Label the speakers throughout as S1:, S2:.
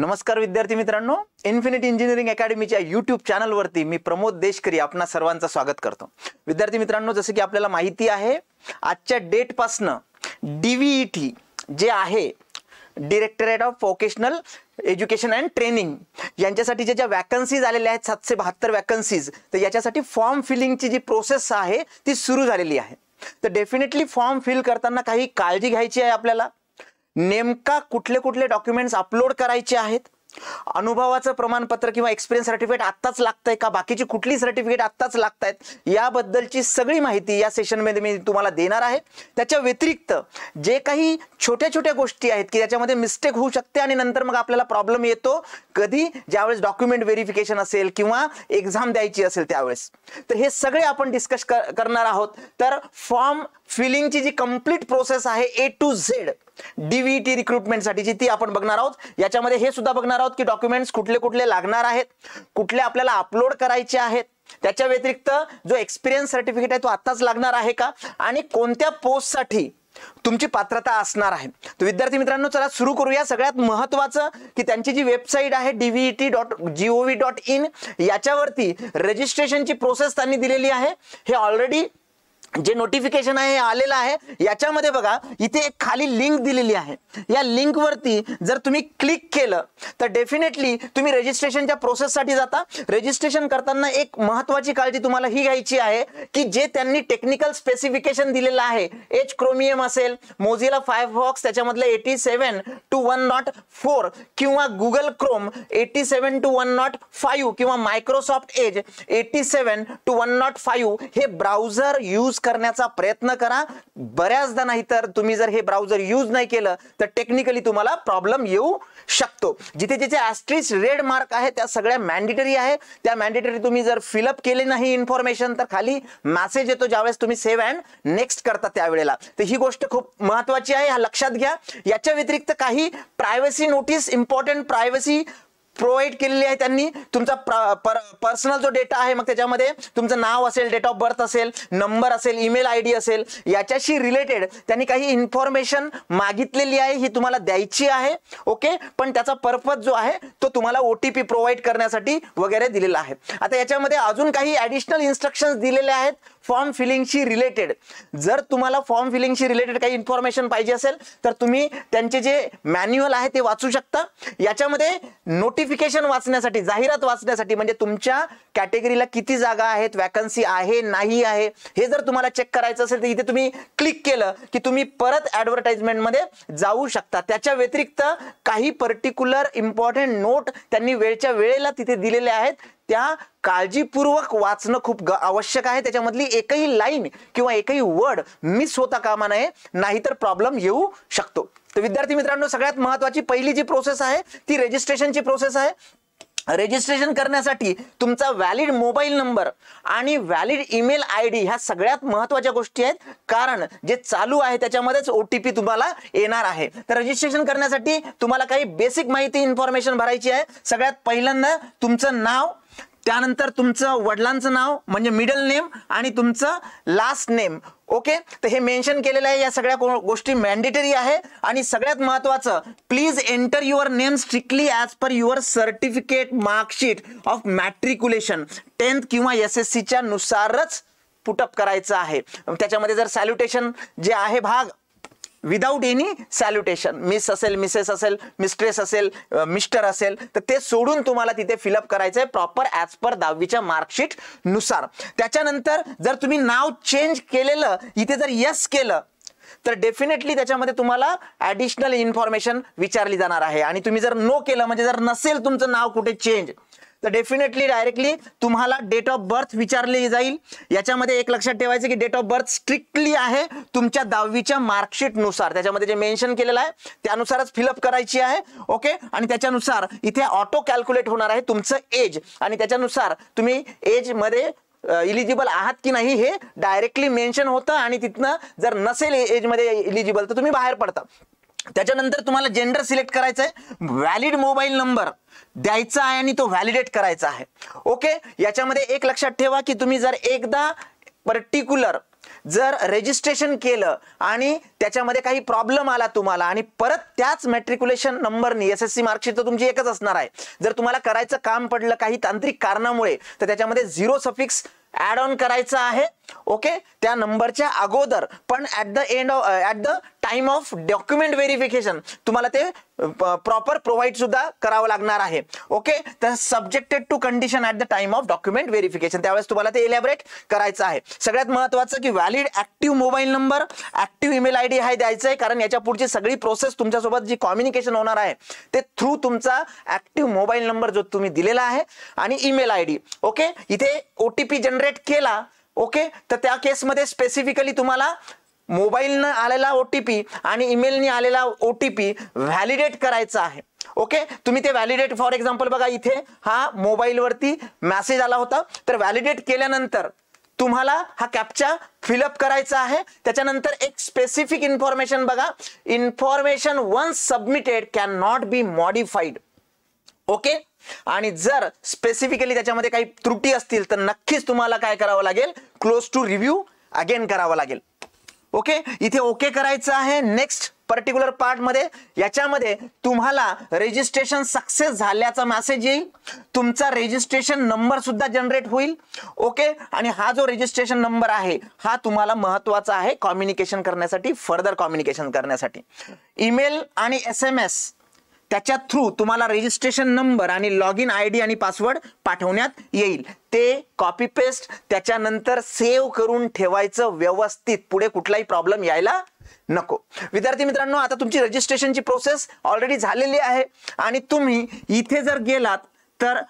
S1: नमस्कार विद्यार्थी मित्रांनो इन्फिनिट इंजिनिअरिंग अकॅडमीच्या यूट्यूब चॅनलवरती मी प्रमोद देशकरी आपणा सर्वांचं स्वागत करतो विद्यार्थी मित्रांनो जसं की आपल्याला माहिती आहे आजच्या डेटपासनं डी व्ही ई टी जे आहे directorate of vocational education and training यांच्यासाठी ज्या ज्या वॅकन्सीज आलेल्या आहेत सातशे बहात्तर वॅकन्सीज तर याच्यासाठी फॉर्म फिलिंगची जी प्रोसेस आहे ती सुरू झालेली आहे तर डेफिनेटली फॉर्म फिल करताना काही काळजी घ्यायची आहे आपल्याला नेमका कुठले कुठले डॉक्युमेंट्स अपलोड करायचे आहेत अनुभवाचं प्रमाणपत्र किंवा एक्सपिरियन्स सर्टिफिकेट आत्ताच लागतंय का बाकीची कुठली सर्टिफिकेट आत्ताच लागत आहेत याबद्दलची सगळी माहिती या सेशनमध्ये मी तुम्हाला देणार आहे त्याच्या व्यतिरिक्त जे काही छोट्या छोट्या गोष्टी आहेत की ज्याच्यामध्ये मिस्टेक होऊ शकते आणि नंतर मग आपल्याला प्रॉब्लेम येतो कधी ज्यावेळेस डॉक्युमेंट व्हेरिफिकेशन असेल किंवा एक्झाम द्यायची असेल त्यावेळेस तर हे सगळे आपण डिस्कस करणार आहोत तर फॉर्म फिलिंगची जी कम्प्लीट प्रोसेस आहे ए टू झेड डीव्हीटी जी ती आपण बघणार आहोत याच्यामध्ये हे सुद्धा बघणार आहोत की डॉक्युमेंट्स कुठले कुठले लागणार आहेत कुठले आपल्याला अपलोड करायचे आहेत त्याच्या व्यतिरिक्त जो एक्सपिरियन्स सर्टिफिकेट आहे तो आताच लागणार आहे का आणि कोणत्या पोस्टसाठी तुमची पात्रता असणार आहे तर विद्यार्थी मित्रांनो चला सुरू करूया सगळ्यात महत्वाचं की त्यांची जी वेबसाईट आहे DVT dot gov dot in याच्यावरती रजिस्ट्रेशनची प्रोसेस त्यांनी दिलेली आहे हे ऑलरेडी जे नोटिफिकेशन आहे आलेलं आहे याच्यामध्ये बघा इथे एक खाली लिंक दिलेली आहे या लिंकवरती जर तुम्ही क्लिक केलं तर डेफिनेटली तुम्ही रजिस्ट्रेशनच्या प्रोसेससाठी जाता रजिस्ट्रेशन करताना एक महत्वाची काळजी तुम्हाला ही घ्यायची आहे की जे त्यांनी टेक्निकल स्पेसिफिकेशन दिलेलं आहे एच क्रोमियम असेल मोझिला फायव्ह बॉक्स त्याच्यामधलं eighty seven two one not four किंवा Google Chrome eighty two one not five किंवा Microsoft Edge eighty seven two one not five हे ब्राउझर यूज करण्याचा प्रयत्न करा बऱ्याचदा नाही तर तुम्ही जर हे ब्राउझर यूज नाही केलं तर टेक्निकली तुम्हाला प्रॉब्लेम येऊ शकतो जिथे जिथे ॲस्ट्रिच रेड मार्क आहे त्या सगळ्या मॅन्डेटरी आहे त्या मॅन्डेटरी तुम्ही जर फिलअप केले नाही इन्फॉर्मेशन तर खाली मॅसेज येतो ज्यावेळेस तुम्ही सेव्ह अँड नेक्स्ट करता त्यावेळेला तर ही गोष्ट खूप महत्वाची आहे हा लक्षात घ्या याच्या व्यतिरिक्त काही privacy notice important privacy provide केलेली आहे त्यांनी तुमचा पर्सनल जो डेटा आहे मग त्याच्यामध्ये तुमचं नाव असेल डेट ऑफ बर्थ असेल नंबर असेल ईमेल आय डी असेल याच्याशी रिलेटेड त्यांनी काही इन्फॉर्मेशन मागितलेली आहे ही तुम्हाला द्यायची आहे ओके पण त्याचा पर्पज जो आहे तो तुम्हाला ओ टी पी प्रोव्हाइड करण्यासाठी वगैरे दिलेला आहे आता याच्यामध्ये अजून काही ॲडिशनल इन्स्ट्रक्शन्स दिलेले आहेत फॉर्म फिलिंगशी रिलेटेड जर तुम्हाला फॉर्म फिलिंगशी रिलेटेड काही इन्फॉर्मेशन पाहिजे असेल तर तुम्ही त्यांचे जे मॅन्युअल आहे ते वाचू शकता याच्यामध्ये नोटिफिकेशन वाचण्यासाठी जाहिरात वाचण्यासाठी म्हणजे तुमच्या कॅटेगरीला किती जागा आहेत वॅकन्सी आहे नाही आहे हे जर तुम्हाला चेक करायचं असेल तर इथे तुम्ही क्लिक केलं की तुम्ही परत ॲडव्हर्टाइजमेंटमध्ये जाऊ शकता त्याच्या व्यतिरिक्त काही पर्टिक्युलर इम्पॉर्टंट नोट त्यांनी वेळच्या वेळेला तिथे दिलेले आहेत त्या काळजीपूर्वक वाचणं खूप आवश्यक आहे त्याच्यामधली एकही लाईन किंवा एकही वर्ड मिस होता कामा नये नाहीतर प्रॉब्लेम येऊ शकतो तर विद्यार्थी मित्रांनो सगळ्यात महत्वाची पहिली जी प्रोसेस आहे ती रेजिस्ट्रेशनची प्रोसेस आहे रजिस्ट्रेशन करण्यासाठी तुमचा व्हॅलिड मोबाईल नंबर आणि व्हॅलिड ईमेल आय डी ह्या सगळ्यात महत्त्वाच्या गोष्टी आहेत कारण जे चालू आहे त्याच्यामध्येच ओ टी पी तुम्हाला येणार आहे तर रजिस्ट्रेशन करण्यासाठी तुम्हाला काही बेसिक माहिती इन्फॉर्मेशन भरायची आहे सगळ्यात पहिल्यांदा तुमचं नाव त्यानंतर तुमचं वडिलांचं नाव म्हणजे मिडल नेम आणि तुमचं लास्ट नेम ओके तर हे मेन्शन केलेलं आहे या सगळ्या गोष्टी मॅन्डेटरी आहे आणि सगळ्यात महत्वाचं please enter your name strictly as per your certificate marksheet of matriculation tenth किंवा एस एस सीच्या नुसारच पुटअप करायचं आहे त्याच्यामध्ये जर सॅल्युटेशन जे आहे भाग विदाउट एनी सॅल्युटेशन मिस असेल मिसेस असेल मिस्ट्रेस असेल मिस्टर असेल तर ते सोडून तुम्हाला तिथे फिलअप करायचंय प्रॉपर ॲज पर दहावीच्या मार्कशीट नुसार त्याच्यानंतर जर तुम्ही नाव चेंज केलेलं इथे जर यस केलं तर डेफिनेटली त्याच्यामध्ये तुम्हाला ऍडिशनल इन्फॉर्मेशन विचारली जाणार आहे आणि तुम्ही जर नो केलं म्हणजे जर नसेल तुमचं नाव कुठे चेंज तर डेफिनेटली डायरेक्टली तुम्हाला डेट ऑफ बर्थ विचारली जाईल याच्यामध्ये एक लक्षात ठेवायचं की डेट ऑफ बर्थ स्ट्रिक्टली आहे तुमच्या दहावीच्या मार्कशीटनुसार त्याच्यामध्ये जे मेन्शन केलेलं आहे त्यानुसारच फिलअप करायची आहे ओके आणि त्याच्यानुसार इथे ऑटो कॅल्क्युलेट होणार आहे तुमचं एज आणि त्याच्यानुसार तुम्ही एजमध्ये इलिजिबल आहात की नाही हे डायरेक्टली मेन्शन होतं आणि तिथनं जर नसेल एजमध्ये इलिजिबल तर तुम्ही बाहेर पडता त्याच्यानंतर तुम्हाला जेंडर सिलेक्ट करायचं आहे व्हॅलिड मोबाईल नंबर द्यायचा आहे आणि तो व्हॅलिडेट करायचा आहे ओके याच्यामध्ये एक लक्षात ठेवा की तुम्ही जर एकदा पर्टिक्युलर जर रेजिस्ट्रेशन केलं आणि त्याच्यामध्ये काही प्रॉब्लेम आला तुम्हाला आणि परत त्याच मॅट्रिक्युलेशन नंबरनी एस एस सी मार्कशीट तर तुमची एकच असणार आहे जर तुम्हाला करायचं काम पडलं काही तांत्रिक कारणामुळे तर त्याच्यामध्ये झिरो सफिक्स ऍड ऑन करायचं आहे ओके त्या नंबरच्या अगोदर पण at the end of at the time of document verification तुम्हाला ते प्रॉपर uh, प्रोव्हाइड सुद्धा करावं लागणार आहे ओके तर subjected to condition at the time of document verification त्यावेळेस तुम्हाला ते इलॅबरेट करायचं आहे सगळ्यात महत्त्वाचं की valid active mobile number active email I D हा द्यायचं आहे कारण याच्या पुढची सगळी प्रोसेस तुमच्यासोबत जी कॉम्युनिकेशन होणार आहे ते थ्रू तुमचा ऍक्टिव्ह मोबाईल नंबर जो तुम्ही दिलेला आहे आणि ईमेल आय डी ओके इथे O T P generate generate केला ओके तर त्या केसमध्ये स्पेसिफिकली तुम्हाला मोबाईलनं आलेला ओ टी पी आणि ईमेलने आलेला ओ टी पी व्हॅलिडेट करायचा आहे ओके तुम्ही ते व्हॅलिडेट फॉर एक्झाम्पल बघा इथे हा मोबाईलवरती मॅसेज आला होता तर व्हॅलिडेट केल्यानंतर तुम्हाला हा कॅप्चा फिलअप करायचा आहे त्याच्यानंतर एक स्पेसिफिक इन्फॉर्मेशन बघा information once submitted cannot be modified okay आणि जर स्पेसिफिकली त्याच्यामध्ये काही त्रुटी असतील तर नक्कीच तुम्हाला काय करावं लागेल क्लोज टू रिव्ह्यू अगेन करावा लागेल ओके इथे ओके करायचं आहे नेक्स्ट पर्टिक्युलर पार्टमध्ये याच्यामध्ये तुम्हाला रजिस्ट्रेशन सक्सेस झाल्याचा मॅसेज येईल तुमचा रजिस्ट्रेशन नंबर सुद्धा जनरेट होईल ओके आणि हा जो रजिस्ट्रेशन नंबर आहे हा तुम्हाला महत्वाचा आहे कम्युनिकेशन करण्यासाठी फर्दर कम्युनिकेशन करण्यासाठी ईमेल आणि एस एम एस त्याच्या थ्रू तुम्हाला रजिस्ट्रेशन नंबर आणि लॉग इन आय डी आणि पासवर्ड पाठवण्यात येईल ते कॉपी पेस्ट त्याच्यानंतर सेव्ह करून ठेवायचं व्यवस्थित पुढे कुठलाही प्रॉब्लेम यायला नको विद्यार्थी मित्रांनो आता तुमची रजिस्ट्रेशनची प्रोसेस ऑलरेडी झालेली आहे आणि तुम्ही इथे जर गेलात तर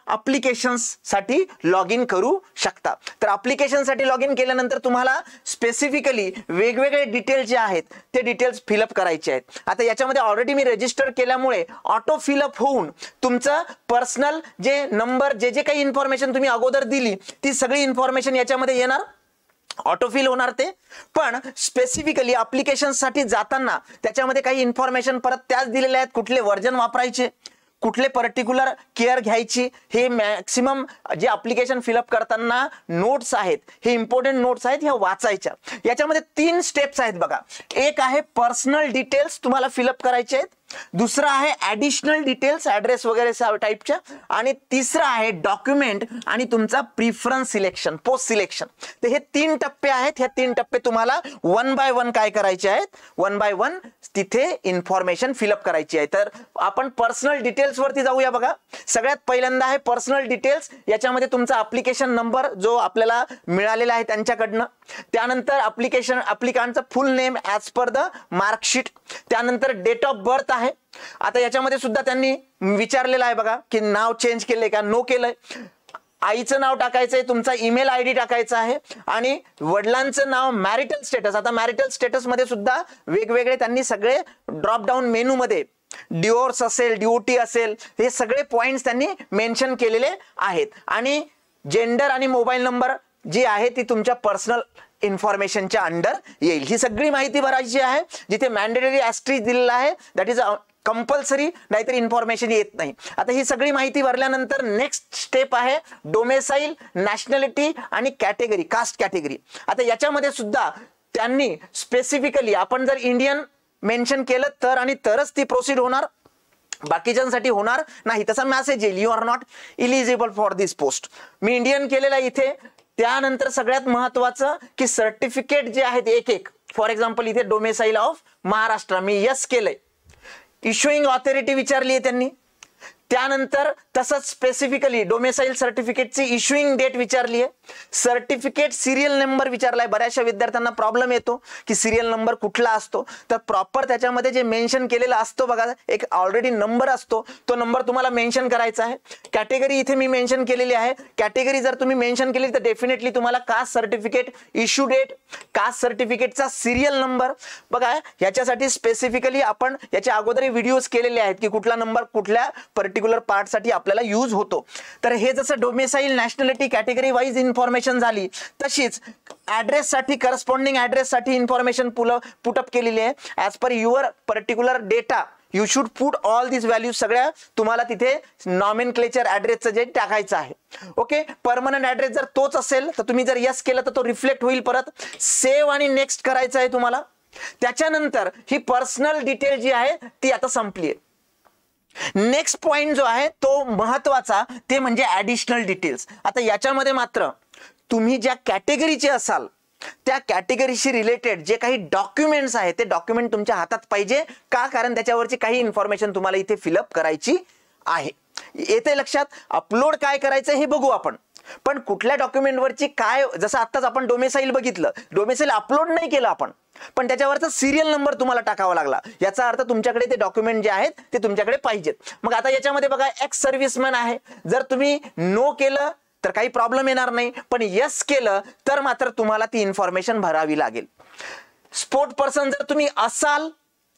S1: साठी लॉग इन करू शकता तर अप्लिकेशनसाठी लॉग इन केल्यानंतर तुम्हाला स्पेसिफिकली वेगवेगळे डिटेल्स जे आहेत ते डिटेल्स फिलअप करायचे आहेत आता याच्यामध्ये ऑलरेडी मी रजिस्टर केल्यामुळे ऑटो फिलअप होऊन तुमचं पर्सनल जे नंबर जे जे काही इन्फॉर्मेशन तुम्ही अगोदर दिली ती सगळी इन्फॉर्मेशन याच्यामध्ये येणार ऑटोफिल होणार ते पण स्पेसिफिकली अप्लिकेशनसाठी जाताना त्याच्यामध्ये काही इन्फॉर्मेशन परत त्याच दिलेल्या आहेत कुठले व्हर्जन वापरायचे कुठले पर्टिक्युलर केअर घ्यायची हे मॅक्सिमम जे अप्लिकेशन फिलअप करताना नोट्स आहेत हे इम्पॉर्टंट नोट्स आहेत ह्या वाचायच्या याच्यामध्ये तीन स्टेप्स आहेत बघा एक आहे पर्सनल डिटेल्स तुम्हाला फिलअप करायचे आहेत दुसरा आहे ॲडिशनल डिटेल्स ॲड्रेस वगैरे टाईपच्या आणि तिसरं आहे डॉक्युमेंट आणि तुमचा प्रिफरन्स सिलेक्शन पोस्ट सिलेक्शन तर हे तीन टप्पे आहेत ह्या तीन टप्पे तुम्हाला वन बाय वन काय करायचे आहेत वन बाय वन तिथे इन्फॉर्मेशन फिलअप करायची आहे तर आपण पर्सनल डिटेल्स वरती जाऊया बघा सगळ्यात पहिल्यांदा आहे पर्सनल डिटेल्स याच्यामध्ये तुमचा अप्लिकेशन नंबर जो आपल्याला मिळालेला आहे त्यांच्याकडनं त्यानंतर अप्लिकेशन अप्लिकांटचं full name as per the marksheet त्यानंतर डेट ऑफ बर्थ आहे आता याच्यामध्ये सुद्धा त्यांनी विचारलेलं आहे बघा की नाव चेंज केलंय का नो केलंय आईचं नाव टाकायचंय तुमचा ईमेल आय डी टाकायचा आहे आणि वडिलांचं नाव मॅरिटल स्टेटस आता मॅरिटल स्टेटसमध्ये सुद्धा वेगवेगळे त्यांनी सगळे ड्रॉपडाऊन मेनूमध्ये डिओर्स असेल ड्युटी असेल हे सगळे पॉईंट्स त्यांनी मेन्शन केलेले आहेत आणि जेंडर आणि मोबाईल नंबर जी आहे ती तुमच्या पर्सनल इन्फॉर्मेशनच्या अंडर येईल ही सगळी माहिती भरायची आहे जिथे मॅन्डेटरी ॲस्ट्रीज दिलेला आहे दॅट इज कंपल्सरी नाहीतर इन्फॉर्मेशन येत नाही आता ही सगळी माहिती भरल्यानंतर नेक्स्ट स्टेप आहे डोमेसाईल नॅशनॅलिटी आणि कॅटेगरी कास्ट कॅटेगरी आता याच्यामध्ये सुद्धा त्यांनी स्पेसिफिकली आपण जर इंडियन मेन्शन केलं तर आणि तरच ती प्रोसीड होणार बाकीच्यांसाठी होणार नाही तसा मॅसेज येईल you are not eligible for this post मी इंडियन केलेला इथे त्यानंतर सगळ्यात महत्वाचं की सर्टिफिकेट जे आहेत एक एक फॉर एक्झाम्पल इथे डोमेसाईल ऑफ महाराष्ट्र मी यस केलंय इश्युईंग ऑथॉरिटी विचारली आहे त्यांनी त्यानंतर तसंच स्पेसिफिकली डोमेसाईल सर्टिफिकेटची इश्युईंग डेट विचारली आहे सर्टिफिकेट सिरियल नंबर विचारला आहे बऱ्याचशा विद्यार्थ्यांना प्रॉब्लेम येतो की सिरियल नंबर कुठला असतो तर प्रॉपर त्याच्यामध्ये जे मेन्शन केलेला असतो बघा एक ऑलरेडी नंबर असतो तो नंबर तुम्हाला मेन्शन करायचा आहे कॅटेगरी इथे मी मेन्शन केलेली आहे कॅटेगरी जर तुम्ही मेन्शन केली तर डेफिनेटली तुम्हाला caste certificate issue date caste सर्टिफिकेटचा सिरियल नंबर बघा ह्याच्यासाठी स्पेसिफिकली आपण याच्या अगोदर व्हिडिओज केलेले आहेत की कुठला नंबर कुठल्या पर्टिक्युलर साठी आपल्याला यूज होतो तर हे जसं domicile nationality category wise information झाली तशीच ॲड्रेससाठी करस्पॉन्डिंग साठी इन्फॉर्मेशन पुल पुटअप केलेली आहे as per your particular data you should put all this value सगळ्या तुम्हाला तिथे नॉमिन क्लेचर ॲड्रेसचं जे टाकायचं आहे ओके परमनंट ऍड्रेस जर तोच असेल तर तुम्ही जर यस केलं तर तो रिफ्लेक्ट होईल परत सेव्ह आणि नेक्स्ट करायचं आहे तुम्हाला त्याच्यानंतर ही पर्सनल डिटेल जी आहे ती आता संपली आहे नेक्स्ट पॉइंट जो आहे तो महत्वाचा ते म्हणजे ॲडिशनल डिटेल्स आता याच्यामध्ये मात्र तुम्ही ज्या कॅटेगरीचे असाल त्या कॅटेगरीशी रिलेटेड जे काही डॉक्युमेंट्स आहेत ते डॉक्युमेंट तुमच्या हातात पाहिजे का कारण त्याच्यावरची काही इन्फॉर्मेशन तुम्हाला इथे फिलअप करायची आहे येते लक्षात अपलोड काय करायचं हे बघू आपण पण कुठल्या डॉक्युमेंटवरची काय जसं आत्ताच आपण डोमेसाईल बघितलं डोमेसाईल अपलोड नाही केलं आपण पण त्याच्यावरचा सिरियल नंबर तुम्हाला टाकावा लागला याचा अर्थ तुमच्याकडे ते डॉक्युमेंट जे आहेत ते तुमच्याकडे पाहिजेत मग आता याच्यामध्ये बघा एक्स सर्व्हिसमॅन आहे जर तुम्ही नो केलं तर काही प्रॉब्लेम येणार नाही पण यस केलं तर मात्र तुम्हाला ती इन्फॉर्मेशन भरावी लागेल स्पोर्ट पर्सन जर तुम्ही असाल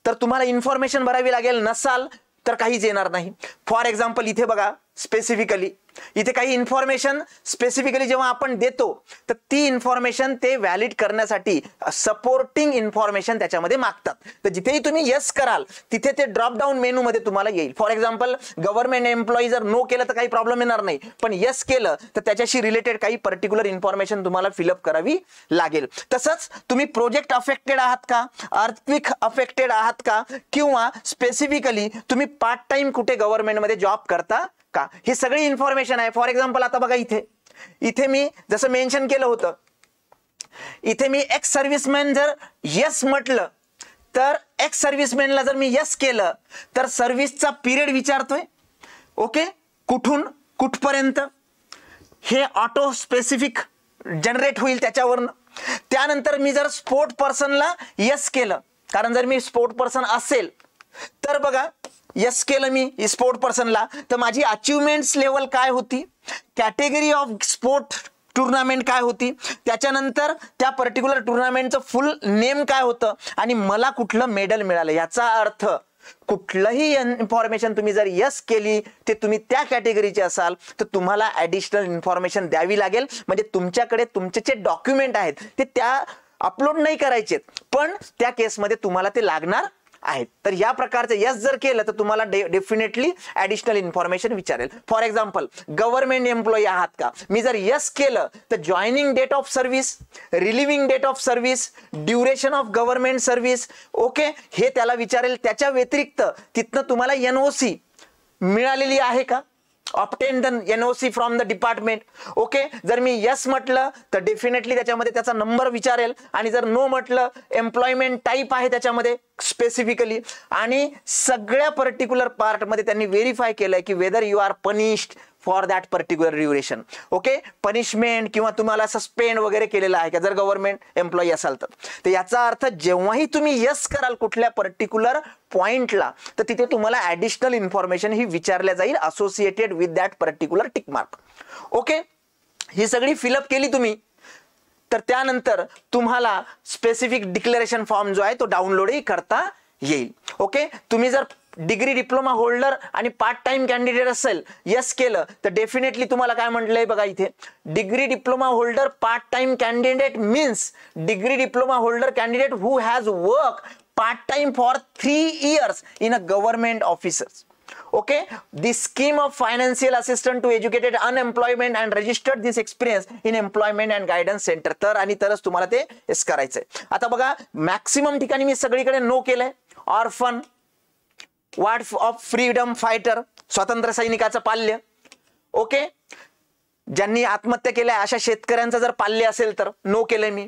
S1: तर तुम्हाला इन्फॉर्मेशन भरावी लागेल नसाल तर काहीच येणार नाही फॉर एक्झाम्पल इथे बघा स्पेसिफिकली इथे काही इन्फॉर्मेशन स्पेसिफिकली जेव्हा आपण देतो तर ती इन्फॉर्मेशन ते व्हॅलिड करण्यासाठी सपोर्टिंग इन्फॉर्मेशन त्याच्यामध्ये मागतात तर जिथेही तुम्ही येस कराल तिथे ते ड्रॉप डाऊन मध्ये तुम्हाला येईल फॉर एक्झाम्पल गव्हर्नमेंट एम्प्लॉई जर नो केलं तर काही प्रॉब्लेम येणार नाही पण येस केलं तर त्याच्याशी रिलेटेड काही पर्टिक्युलर इन्फॉर्मेशन तुम्हाला फिलअप करावी लागेल तसंच तुम्ही प्रोजेक्ट अफेक्टेड आहात का अर्थक्विक अफेक्टेड आहात का किंवा स्पेसिफिकली तुम्ही पार्ट टाइम कुठे गव्हर्नमेंटमध्ये जॉब करता का ही सगळी इन्फॉर्मेशन आहे फॉर एक्झाम्पल आता बघा इथे इथे मी जसं मेन्शन केलं होतं इथे मी एक्स सर्व्हिसमॅन जर यस म्हटलं तर एक्स सर्व्हिसमॅनला जर मी यस केलं तर सर्व्हिसचा पिरियड विचारतोय ओके कुठून कुठपर्यंत हे ऑटो स्पेसिफिक जनरेट होईल त्याच्यावरनं त्यानंतर मी जर स्पोर्ट पर्सनला यस केलं कारण जर मी स्पोर्ट पर्सन असेल तर बघा यस केलं मी स्पोर्ट पर्सनला तर माझी अचिव्हमेंट्स लेवल काय होती कॅटेगरी ऑफ स्पोर्ट टुर्नामेंट काय होती त्याच्यानंतर त्या पर्टिक्युलर टुर्नामेंटचं फुल नेम काय होतं आणि मला कुठलं मेडल मिळालं याचा अर्थ कुठलंही इन्फॉर्मेशन तुम्ही जर यस केली ते तुम्ही त्या कॅटेगरीचे असाल तर तुम्हाला ॲडिशनल इन्फॉर्मेशन द्यावी लागेल म्हणजे तुमच्याकडे तुमचे जे डॉक्युमेंट आहेत ते त्या अपलोड नाही करायचेत पण त्या केसमध्ये तुम्हाला ते लागणार आहेत तर या प्रकारचं यस जर केलं तर तुम्हाला डेफिनेटली ऍडिशनल इन्फॉर्मेशन विचारेल फॉर एक्झाम्पल गव्हर्नमेंट एम्प्लॉई आहात का मी जर यस केलं तर joining date of service relieving date of service duration of government service okay हे त्याला विचारेल त्याच्या व्यतिरिक्त तिथनं तुम्हाला एनओसी मिळालेली आहे का obtain the N O C from the department okay जर मी यस म्हटलं तर डेफिनेटली त्याच्यामध्ये त्याचा नंबर विचारेल आणि जर नो म्हटलं एम्प्लॉयमेंट टाईप आहे त्याच्यामध्ये स्पेसिफिकली आणि सगळ्या पर्टिक्युलर पार्टमध्ये त्यांनी व्हेरीफाय केलंय की whether you are punished for that particular duration okay punishment किंवा तुम्हाला सस्पेंड वगैरे केलेलं आहे का जर गव्हर्नमेंट एम्प्लॉई असाल तर याचा अर्थ जेव्हाही तुम्ही यस कराल कुठल्या पर्टिक्युलर पॉइंटला तर तिथे तुम्हाला ॲडिशनल इन्फॉर्मेशन ही विचारल्या जाईल associated with that particular tick mark okay ही सगळी फिलअप केली तुम्ही तर त्यानंतर तुम्हाला स्पेसिफिक डिक्लेरेशन फॉर्म जो आहे तो डाउनलोडही करता येईल ओके तुम्ही जर डिग्री डिप्लोमा होल्डर आणि पार्ट टाइम कॅन्डिडेट असेल यस केलं तर डेफिनेटली तुम्हाला काय म्हटलंय बघा इथे degree diploma holder part time candidate means degree diploma holder candidate who has work part time for three years in a government officers okay the scheme of financial assistant to educated unemployment and registered this experience in employment and guidance centre तर आणि तरच तुम्हाला ते करायचंय आता बघा maximum ठिकाणी मी सगळीकडे नो केलंय orphan ward of freedom fighter स्वातंत्र्य सैनिकाचं पाल्य ओके ज्यांनी आत्महत्या केल्या अशा शेतकऱ्यांचं जर पाल्य असेल तर नो केलंय मी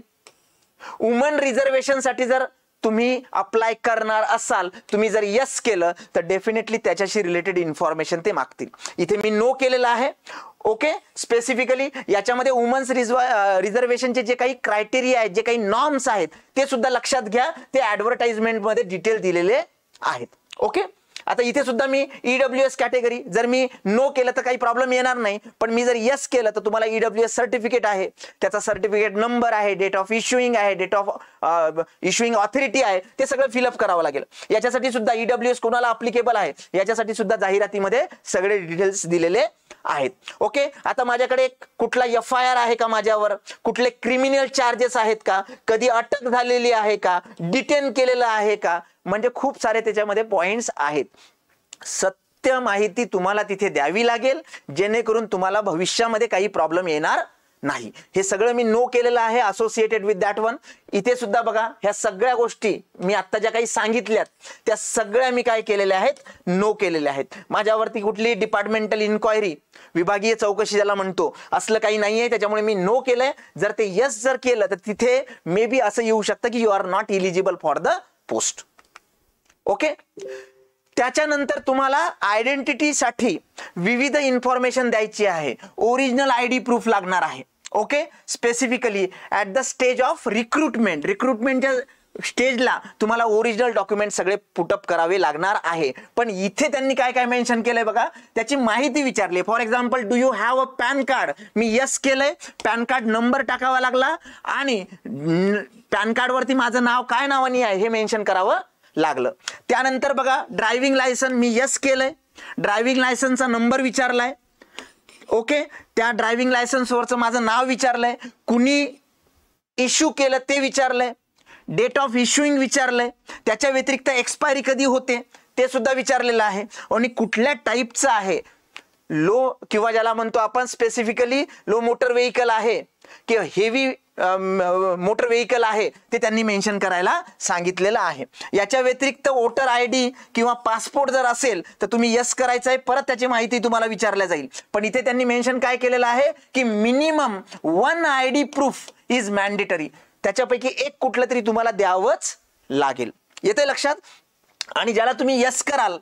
S1: वुमन रिझर्वेशनसाठी जर तुम्ही अप्लाय करणार असाल तुम्ही जर यस केलं तर डेफिनेटली त्याच्याशी रिलेटेड इन्फॉर्मेशन ते मागतील इथे मी नो केलेलं आहे ओके स्पेसिफिकली याच्यामध्ये वुमन्स रिझ रिझर्वेशनचे जे काही क्रायटेरिया आहेत जे काही नॉर्म्स आहेत ते सुद्धा लक्षात घ्या ते ॲडव्हर्टाइजमेंटमध्ये डिटेल दिलेले आहेत ओके आता इथे सुद्धा मी ईडब्ल्यू एस कॅटेगरी जर मी नो केलं तर काही प्रॉब्लेम येणार नाही पण मी जर यस केलं तर तुम्हाला डब्ल्यू एस सर्टिफिकेट आहे त्याचा सर्टिफिकेट नंबर आहे डेट ऑफ इश्युईंग आहे डेट ऑफ इश्युईंग ऑथॉरिटी आहे ते सगळं फिलअप करावं लागेल याच्यासाठी सुद्धा ईडब्ल्यू e एस कोणाला अप्लिकेबल आहे याच्यासाठी सुद्धा जाहिरातीमध्ये सगळे डिटेल्स दिलेले आहेत ओके आता माझ्याकडे कुठला एफ आय आर आहे का माझ्यावर कुठले क्रिमिनल चार्जेस आहेत का कधी अटक झालेली आहे का डिटेन केलेलं आहे का म्हणजे खूप सारे त्याच्यामध्ये पॉइंट्स आहेत सत्य माहिती तुम्हाला तिथे द्यावी लागेल जेणेकरून तुम्हाला भविष्यामध्ये काही प्रॉब्लेम येणार नाही हे सगळं मी नो केलेलं आहे असोसिएटेड विथ दॅट वन इथे सुद्धा बघा ह्या सगळ्या गोष्टी मी आत्ता ज्या काही सांगितल्यात त्या सगळ्या मी काय केलेल्या आहेत नो केलेल्या आहेत माझ्यावरती कुठली डिपार्टमेंटल इन्क्वायरी विभागीय चौकशी ज्याला म्हणतो असलं काही नाही आहे त्याच्यामुळे मी नो केलंय जर ते यस जर केलं तर तिथे मे बी असं येऊ शकतं की you are not eligible for the post okay त्याच्यानंतर तुम्हाला आयडेंटिटीसाठी विविध इन्फॉर्मेशन द्यायची आहे ओरिजिनल आय डी प्रूफ लागणार आहे okay specifically at the stage of recruitment रिक्रुटमेंटच्या स्टेजला तुम्हाला ओरिजिनल डॉक्युमेंट सगळे पुटअप करावे लागणार आहे पण इथे त्यांनी काय काय मेन्शन केलंय बघा त्याची माहिती विचारली for example do you have a PAN card मी यस केलंय पॅन कार्ड नंबर टाकावा लागला आणि पॅन कार्डवरती माझं नाव काय नावानी आहे हे मेन्शन करावं लागलं त्यानंतर बघा ड्रायव्हिंग लायसन मी यस केलं आहे ड्रायव्हिंग लायसनचा नंबर विचारला आहे ओके त्या ड्रायव्हिंग लायसन्सवरचं माझं नाव विचारलं आहे कुणी इश्यू केलं ते विचारलं डेट ऑफ इश्यूइंग विचारलं आहे त्याच्या व्यतिरिक्त एक्सपायरी कधी होते ते सुद्धा विचारलेलं आहे आणि कुठल्या टाईपचं आहे लो किंवा ज्याला म्हणतो आपण स्पेसिफिकली लो मोटर व्हेकल आहे किंवा हेवी मोटर व्हेकल आहे ते त्यांनी मेन्शन करायला सांगितलेलं आहे याच्या व्यतिरिक्त वोटर आय डी किंवा पासपोर्ट जर असेल तर तुम्ही यस करायचं आहे परत त्याची माहिती तुम्हाला विचारल्या जाईल पण इथे त्यांनी मेन्शन काय केलेलं आहे की minimum one I D proof is mandatory त्याच्यापैकी एक कुठलं तरी तुम्हाला द्यावंच लागेल येते लक्षात आणि ज्याला तुम्ही यस कराल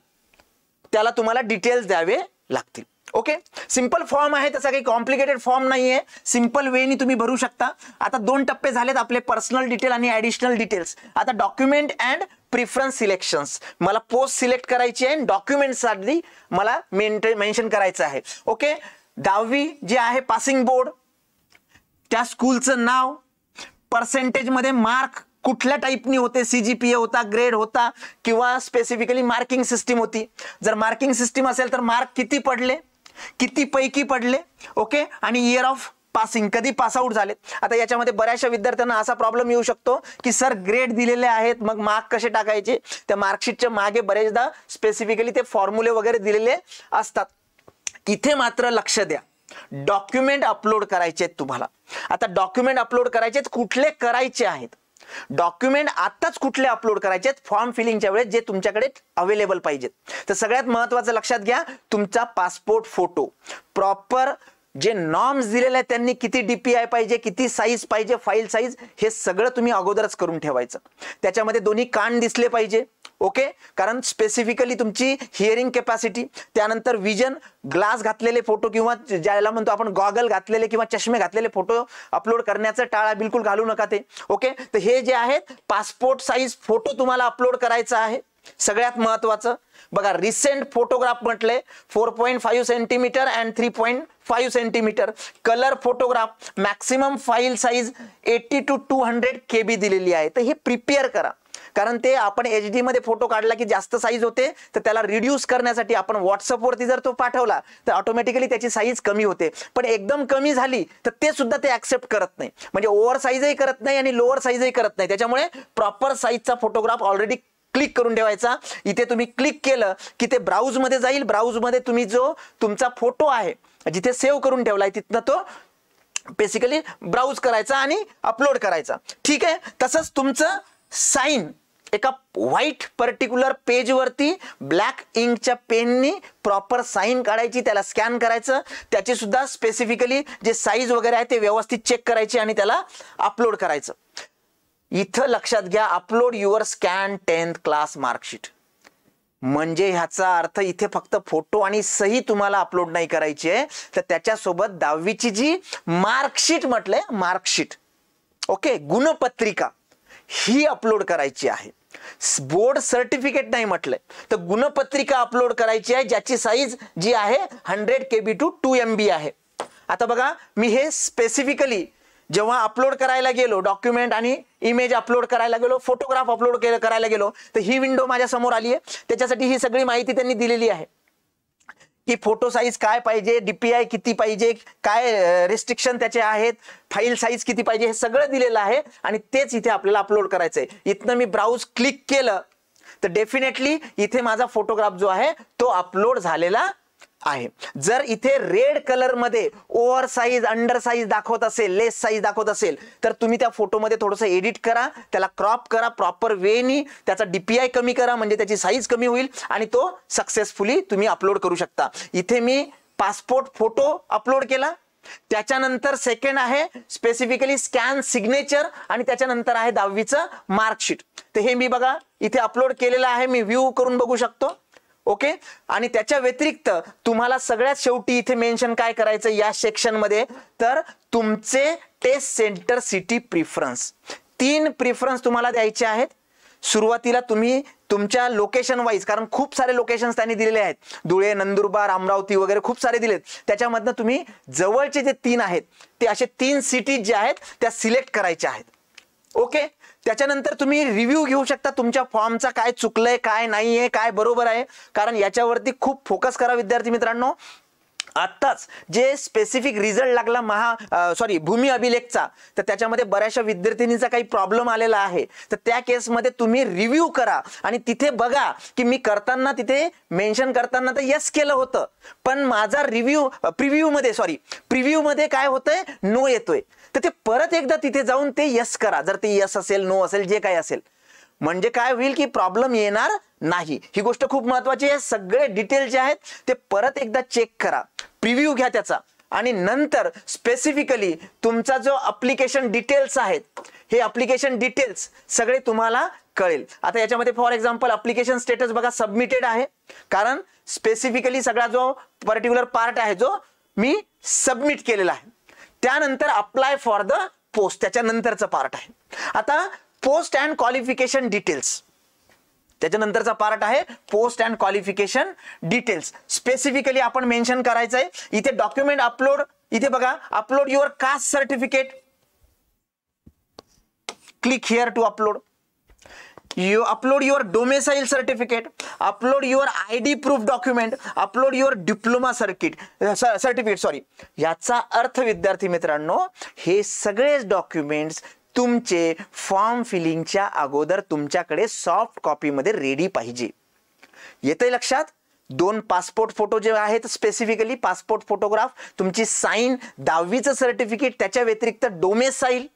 S1: त्याला तुम्हाला डिटेल्स द्यावे लागतील ओके सिंपल फॉर्म आहे त्याचा काही कॉम्प्लिकेटेड फॉर्म नाही आहे सिंपल वेनी तुम्ही भरू शकता आता दोन टप्पे झालेत आपले पर्सनल डिटेल आणि ॲडिशनल डिटेल्स आता डॉक्युमेंट अँड प्रिफरन्स सिलेक्शन्स मला पोस्ट सिलेक्ट करायची आहे डॉक्युमेंटसाठी मला मेंटे मेन्शन करायचं आहे ओके दहावी जे आहे पासिंग बोर्ड त्या स्कूलचं नाव पर्सेंटेजमध्ये मार्क कुठल्या टाईपनी होते सी जी पी ए होता ग्रेड होता किंवा स्पेसिफिकली मार्किंग सिस्टीम होती जर मार्किंग सिस्टीम असेल तर मार्क किती पडले किती पैकी पडले ओके आणि इयर ऑफ पासिंग कधी पासआउट झाले आता याच्यामध्ये बऱ्याचशा विद्यार्थ्यांना असा प्रॉब्लेम येऊ शकतो की सर ग्रेड दिलेले आहेत मग मार्क कसे टाकायचे त्या मार्कशीटच्या मागे बरेचदा स्पेसिफिकली ते फॉर्म्युले वगैरे दिलेले असतात इथे मात्र लक्ष द्या डॉक्युमेंट अपलोड करायचे आहेत तुम्हाला आता डॉक्युमेंट अपलोड करायचे कुठले करायचे आहेत डॉक्युमेंट आताच कुठले अपलोड करायचे फॉर्म फिलिंगच्या वेळेस जे तुमच्याकडे अवेलेबल पाहिजेत तर सगळ्यात महत्वाचं लक्षात घ्या तुमचा पासपोर्ट फोटो प्रॉपर जे नॉर्म्स दिलेले आहेत त्यांनी किती डीपीआय पाहिजे किती साईज पाहिजे फाईल साईज हे सगळं तुम्ही अगोदरच करून ठेवायचं त्याच्यामध्ये दोन्ही कान दिसले पाहिजे ओके कारण स्पेसिफिकली तुमची हिअरिंग कॅपॅसिटी त्यानंतर विजन ग्लास घातलेले फोटो किंवा ज्याला म्हणतो आपण गॉगल घातलेले किंवा चष्मे घातलेले फोटो अपलोड करण्याचं टाळा बिलकुल घालू नका ते ओके तर हे जे आहेत पासपोर्ट साईज फोटो तुम्हाला अपलोड करायचा आहे सगळ्यात महत्वाचं बघा रिसेंट फोटोग्राफ म्हटले four point five centimetre and three point five centimetre colour photograph maximum file size eighty to two hundred K B दिलेली आहे तर हे प्रिपेअर करा कारण ते आपण एच मध्ये फोटो काढला की जास्त साईज होते तर त्याला रिड्यूस करण्यासाठी आपण व्हॉट्सअपवरती जर तो पाठवला तर ऑटोमॅटिकली त्याची साईज कमी होते पण एकदम कमी झाली तर ते सुद्धा ते ऍक्सेप्ट करत नाही म्हणजे ओव्हर साईजही करत नाही आणि लोअर साईजही करत नाही त्याच्यामुळे प्रॉपर साईजचा फोटोग्राफ ऑलरेडी क्लिक करून ठेवायचा इथे तुम्ही क्लिक केलं की ते ब्राऊजमध्ये जाईल ब्राऊजमध्ये तुम्ही जो तुमचा फोटो आहे जिथे सेव्ह करून ठेवलाय तिथनं तो बेसिकली ब्राऊज करायचा आणि अपलोड करायचा ठीक आहे तसंच तुमचं साईन एका व्हाईट पर्टिक्युलर पेजवरती ब्लॅक इंकच्या पेननी प्रॉपर साईन काढायची त्याला स्कॅन करायचं त्याची सुद्धा स्पेसिफिकली जे साईज वगैरे आहे ते व्यवस्थित चेक करायची आणि त्याला अपलोड करायचं इथं लक्षात घ्या upload your scan tenth class marksheet म्हणजे ह्याचा अर्थ इथे फक्त फोटो आणि सही तुम्हाला अपलोड नाही करायची आहे तर त्याच्यासोबत दहावीची जी मार्कशीट म्हटलंय मार्कशीट ओके गुणपत्रिका ही अपलोड करायची आहे बोर्ड सर्टिफिकेट नाही म्हटलंय तर गुणपत्रिका अपलोड करायची आहे ज्याची साईज जी आहे hundred K B to two M B आहे आता बघा मी हे स्पेसिफिकली जेव्हा अपलोड करायला गेलो डॉक्युमेंट आणि इमेज अपलोड करायला गेलो फोटोग्राफ अपलोड करायला गेलो तर ही विंडो माझ्या समोर आली आहे त्याच्यासाठी ही सगळी माहिती त्यांनी दिलेली आहे की फोटो साईज काय पाहिजे डीपीआय किती पाहिजे काय रिस्ट्रिक्शन त्याचे आहेत फाईल साईज किती पाहिजे हे सगळं दिलेलं आहे आणि तेच इथे आपल्याला अपलोड करायचं आहे इथनं मी ब्राऊज क्लिक केलं तर डेफिनेटली इथे माझा फोटोग्राफ जो आहे तो अपलोड झालेला आहे जर इथे रेड कलर मध्ये ओव्हर साईज अंडर साईज दाखवत असेल लेस साईज दाखवत असेल तर तुम्ही त्या फोटोमध्ये थोडंसं एडिट करा त्याला क्रॉप करा प्रॉपर वेनी त्याचा डीपीआय कमी करा म्हणजे त्याची साईज कमी होईल आणि तो सक्सेसफुली तुम्ही अपलोड करू शकता इथे मी पासपोर्ट फोटो अपलोड केला त्याच्यानंतर सेकंड आहे स्पेसिफिकली स्कॅन सिग्नेचर आणि त्याच्यानंतर आहे दहावीचं मार्कशीट तर हे मी बघा इथे अपलोड केलेलं आहे मी व्ह्यू करून बघू शकतो ओके आणि त्याच्या व्यतिरिक्त तुम्हाला सगळ्यात शेवटी इथे मेन्शन काय करायचं या सेक्शनमध्ये तर तुमचे टेस्ट सेंटर सिटी प्रिफरन्स तीन प्रिफरन्स तुम्हाला द्यायचे आहेत सुरुवातीला तुम्ही तुमच्या लोकेशन वाईज कारण खूप सारे लोकेशन्स त्यांनी दिलेले आहेत धुळे नंदुरबार अमरावती वगैरे खूप सारे दिलेत त्याच्यामधनं तुम्ही जवळचे जे तीन आहेत ते असे तीन सिटीज जे आहेत त्या सिलेक्ट करायच्या आहेत ओके त्याच्यानंतर तुम्ही रिव्ह्यू घेऊ शकता तुमच्या फॉर्मचा काय चुकलंय काय नाही आहे काय बरोबर आहे कारण याच्यावरती खूप फोकस करा विद्यार्थी मित्रांनो आत्ताच जे स्पेसिफिक रिझल्ट लागला महा सॉरी भूमी अभिलेखचा तर त्याच्यामध्ये बऱ्याचशा विद्यार्थिनीचा काही प्रॉब्लेम आलेला आहे तर त्या केसमध्ये तुम्ही रिव्ह्यू करा आणि तिथे बघा की मी करताना तिथे मेन्शन करताना तर यस केलं होतं पण माझा रिव्ह्यू प्रिव्ह्यूमध्ये सॉरी प्रिव्ह्यूमध्ये काय होतंय नो येतोय तर ते परत एकदा तिथे जाऊन ते यस करा जर ते यस असेल नो असेल जे काही असेल म्हणजे काय होईल की प्रॉब्लेम येणार नाही ही गोष्ट खूप महत्वाची आहे सगळे डिटेल जे आहेत ते परत एकदा चेक करा प्रिव्ह्यू घ्या त्याचा आणि नंतर स्पेसिफिकली तुमचा जो अप्लिकेशन डिटेल्स आहेत हे अप्लिकेशन डिटेल्स सगळे तुम्हाला कळेल आता याच्यामध्ये फॉर एक्झाम्पल अप्लिकेशन स्टेटस बघा सबमिटेड आहे कारण स्पेसिफिकली सगळा जो पर्टिक्युलर पार्ट आहे जो मी सबमिट केलेला आहे त्यानंतर अप्लाय फॉर द पोस्ट त्याच्यानंतरचा पार्ट आहे आता पोस्ट अँड क्वालिफिकेशन डिटेल्स त्याच्यानंतरचा पार्ट आहे post and qualification details specifically आपण मेन्शन करायचं आहे इथे डॉक्युमेंट अपलोड इथे बघा upload your caste certificate click here to upload upload your domicile certificate upload your I D proof document upload your diploma circuit certificate sorry याचा अर्थ विद्यार्थी मित्रांनो हे सगळेच डॉक्युमेंट्स तुमचे फॉर्म फिलिंगच्या अगोदर तुमच्याकडे सॉफ्ट कॉपीमध्ये रेडी पाहिजे येते लक्षात दोन पासपोर्ट फोटो जे आहेत स्पेसिफिकली पासपोर्ट फोटोग्राफ तुमची साईन दहावीचं सर्टिफिकेट त्याच्या व्यतिरिक्त डोमेसाईल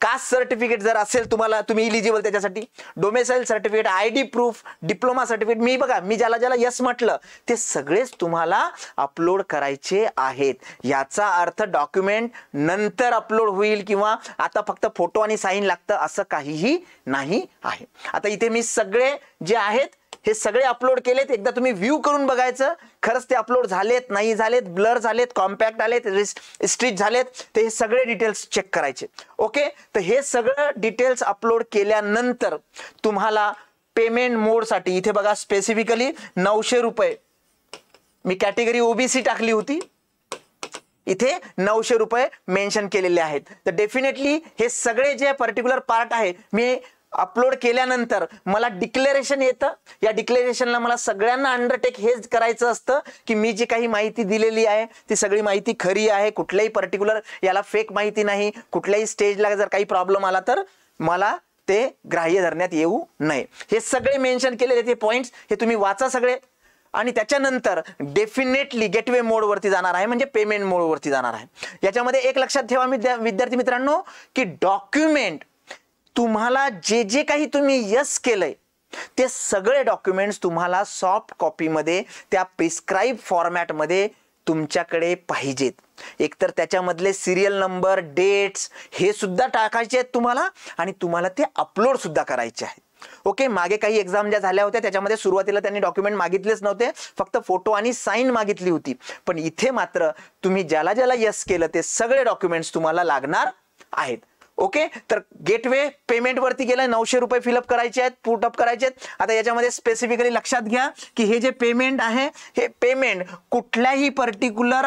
S1: कास्ट सर्टिफिकेट जर असेल तुम्हाला तुम्ही इलिजिबल त्याच्यासाठी domicile certificate I D proof diploma certificate मी बघा मी ज्याला ज्याला यस म्हटलं ते सगळेच तुम्हाला अपलोड करायचे आहेत याचा अर्थ डॉक्युमेंट नंतर अपलोड होईल किंवा आता फक्त फोटो आणि साईन लागतं असं काहीही नाही आहे आता इथे मी सगळे जे आहेत हे सगळे अपलोड केलेत एकदा तुम्ही व्ह्यू करून बघायचं खरंच ते अपलोड झालेत नाही झालेत ब्लर झालेत कॉम्पॅक्ट आलेत स्ट्रिच झालेत ते हे सगळे डिटेल्स चेक करायचे ओके तर हे सगळं डिटेल्स अपलोड केल्यानंतर तुम्हाला पेमेंट मोडसाठी इथे बघा स्पेसिफिकली नऊशे रुपये मी कॅटेगरी ओबीसी टाकली होती इथे नऊशे रुपये मेन्शन केलेले आहेत तर डेफिनेटली हे सगळे जे पर्टिक्युलर पार्ट आहे मी अपलोड केल्यानंतर मला डिक्लेरेशन येतं या डिक्लेरेशनला मला सगळ्यांना अंडरटेक हेच करायचं असतं की मी जी काही माहिती दिलेली आहे ती सगळी माहिती खरी आहे कुठल्याही पर्टिक्युलर याला फेक माहिती नाही कुठल्याही स्टेजला जर काही प्रॉब्लेम आला तर मला ते ग्राह्य धरण्यात येऊ नये हे सगळे मेन्शन केलेले ते पॉईंट्स हे तुम्ही वाचा सगळे आणि त्याच्यानंतर डेफिनेटली गेटवे मोडवरती जाणार आहे म्हणजे पेमेंट मोडवरती जाणार आहे याच्यामध्ये एक लक्षात ठेवा मी विद्यार्थी मित्रांनो की डॉक्युमेंट तुम्हाला जे जे काही तुम्ही यस केलंय ते सगळे डॉक्युमेंट्स तुम्हाला सॉफ्ट कॉपीमध्ये त्या प्रिस्क्राईब फॉर्मॅटमध्ये तुमच्याकडे पाहिजेत एकतर त्याच्यामधले सिरियल नंबर डेट्स हे सुद्धा टाकायचे आहेत तुम्हाला आणि तुम्हाला ते अपलोड सुद्धा करायचे आहेत ओके मागे काही एक्झाम ज्या झाल्या होत्या त्याच्यामध्ये सुरुवातीला त्यांनी डॉक्युमेंट मागितलेच नव्हते फक्त फोटो आणि साईन मागितली होती पण इथे मात्र तुम्ही ज्याला ज्याला यस केलं ते सगळे डॉक्युमेंट्स तुम्हाला लागणार आहेत ओके तर गेटवे पेमेंटवरती गेलं नऊशे रुपये फिलअप करायचे आहेत पुटअप करायचे आहेत आता याच्यामध्ये स्पेसिफिकली लक्षात घ्या की हे जे पेमेंट आहे हे पेमेंट कुठल्याही पर्टिक्युलर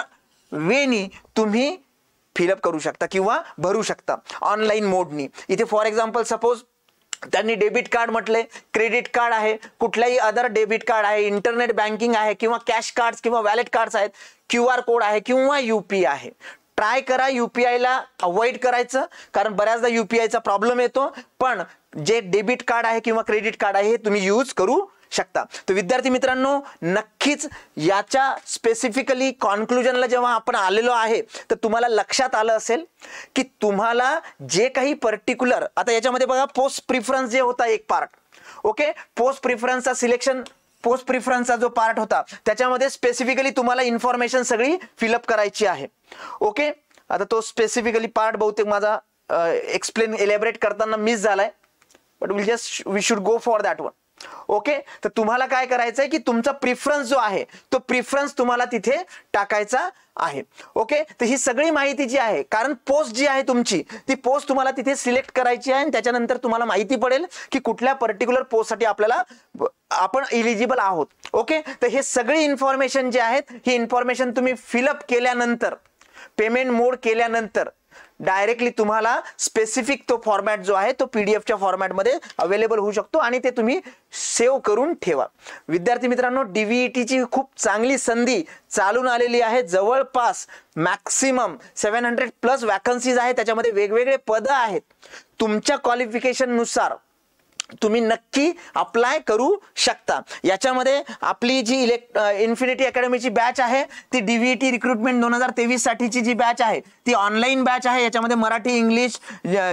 S1: वेनी तुम्ही फिलअप करू शकता किंवा भरू शकता ऑनलाईन मोडनी इथे फॉर एक्झाम्पल सपोज त्यांनी डेबिट कार्ड म्हटले क्रेडिट कार्ड आहे कुठल्याही अदर डेबिट कार्ड आहे इंटरनेट बँकिंग आहे किंवा कॅश कार्ड्स किंवा वॅलेट कार्ड आहेत क्यू आर कोड आहे किंवा यू आहे ट्राय करा यू पी आयला अवॉइड करायचं कारण बऱ्याचदा यू पी आयचा प्रॉब्लेम येतो पण जे डेबिट कार्ड आहे किंवा क्रेडिट कार्ड आहे हे तुम्ही यूज करू शकता तर विद्यार्थी मित्रांनो नक्कीच याच्या स्पेसिफिकली कॉन्क्लुजनला जेव्हा आपण आलेलो आहे तर तुम्हाला लक्षात आलं असेल की तुम्हाला जे काही पर्टिक्युलर आता याच्यामध्ये बघा पोस्ट प्रिफरन्स जे होता एक पार्ट ओके पोस्ट प्रिफरन्सचा सिलेक्शन पोस्ट प्रिफरन्सचा जो पार्ट होता त्याच्यामध्ये स्पेसिफिकली तुम्हाला इन्फॉर्मेशन सगळी फिलअप करायची आहे ओके आता तो स्पेसिफिकली पार्ट बहुतेक माझा एक्सप्लेन एलॅबरेट करताना मिस झालाय but will just we should go for that one okay तर तुम्हाला काय करायचं आहे की तुमचा प्रिफरन्स जो आहे तो प्रिफरन्स तुम्हाला तिथे टाकायचा आहे ओके तर ही सगळी माहिती जी आहे कारण पोस्ट जी आहे तुमची ती पोस्ट तुम्हाला तिथे सिलेक्ट करायची आहे आणि त्याच्यानंतर तुम्हाला माहिती पडेल की कुठल्या पर्टिक्युलर पोस्टसाठी आपल्याला आपण इलिजिबल आहोत ओके तर हे सगळी इन्फॉर्मेशन जी आहेत ही इन्फॉर्मेशन तुम्ही फिलअप केल्यानंतर पेमेंट मोड केल्यानंतर डायरेक्टली तुम्हाला स्पेसिफिक तो फॉर्मॅट जो आहे तो पी डी एफच्या फॉर्मॅटमध्ये अवेलेबल होऊ शकतो आणि ते तुम्ही सेव्ह करून ठेवा विद्यार्थी मित्रांनो डीव्हीईटीची e खूप चांगली संधी चालून आलेली आहे जवळपास maximum seven hundred plus vacancies आहे त्याच्यामध्ये वेगवेगळे पदं आहेत तुमच्या क्वालिफिकेशननुसार तुम्ही नक्की अप्लाय करू शकता याच्यामध्ये आपली जी इलेक्ट इन्फिनिटी अकॅडमीची बॅच आहे ती डी व्ही टी रिक्रुटमेंट दोन हजार तेवीस साठीची जी बॅच आहे ती ऑनलाईन बॅच आहे याच्यामध्ये मराठी इंग्लिश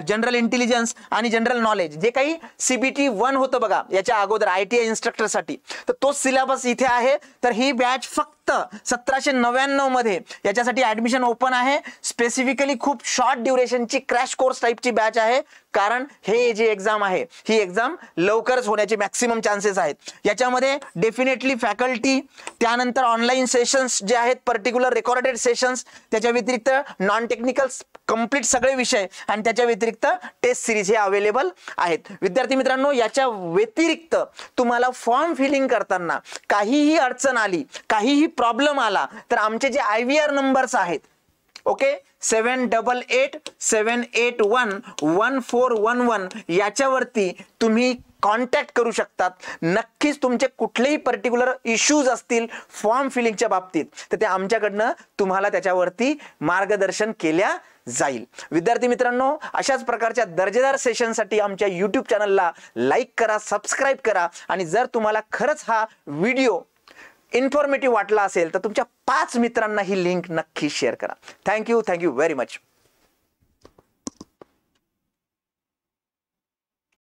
S1: जनरल इंटेलिजन्स आणि जनरल नॉलेज जे काही सीबीटी वन होतं बघा याच्या अगोदर आय टी आय इन्स्ट्रक्टरसाठी तर तो सिलेबस इथे आहे तर ही बॅच फक्त सतराशे नव्याण्णव मध्ये याच्यासाठी ऍडमिशन ओपन आहे स्पेसिफिकली खूप शॉर्ट ड्युरेशनची क्रॅश कोर्स टाईपची बॅच आहे कारण हे जी एक्झाम आहे ही एक्झाम लवकरच होण्याचे मॅक्सिमम चान्सेस आहेत याच्यामध्ये डेफिनेटली फॅकल्टी त्यानंतर ऑनलाईन सेशन्स जे आहेत पर्टिक्युलर रेकॉर्डेड सेशन्स त्याच्या व्यतिरिक्त नॉन टेक्निकल कम्प्लीट सगळे विषय आणि त्याच्या व्यतिरिक्त टेस्ट सिरीज हे अवेलेबल आहेत विद्यार्थी मित्रांनो याच्या व्यतिरिक्त तुम्हाला फॉर्म फिलिंग करताना काहीही अडचण आली काहीही प्रॉब्लेम आला तर आमचे जे आय व्ही आर नंबर्स आहेत okay seven double eight seven eight one one four one one याच्यावरती तुम्ही कॉन्टॅक्ट करू शकतात नक्कीच तुमचे कुठलेही पर्टिक्युलर इश्यूज असतील फॉर्म फिलिंगच्या बाबतीत तर ते आमच्याकडनं तुम्हाला त्याच्यावरती मार्गदर्शन केल्या जाईल विद्यार्थी मित्रांनो अशाच प्रकारच्या दर्जेदार सेशनसाठी आमच्या यूट्यूब चॅनलला लाईक करा सबस्क्राईब करा आणि जर तुम्हाला खरंच हा व्हिडिओ इन्फॉर्मेटिव्ह वाटला असेल तर तुमच्या पाच मित्रांना ही लिंक नक्की शेअर करा थँक्यू थँक्यू व्हेरी मच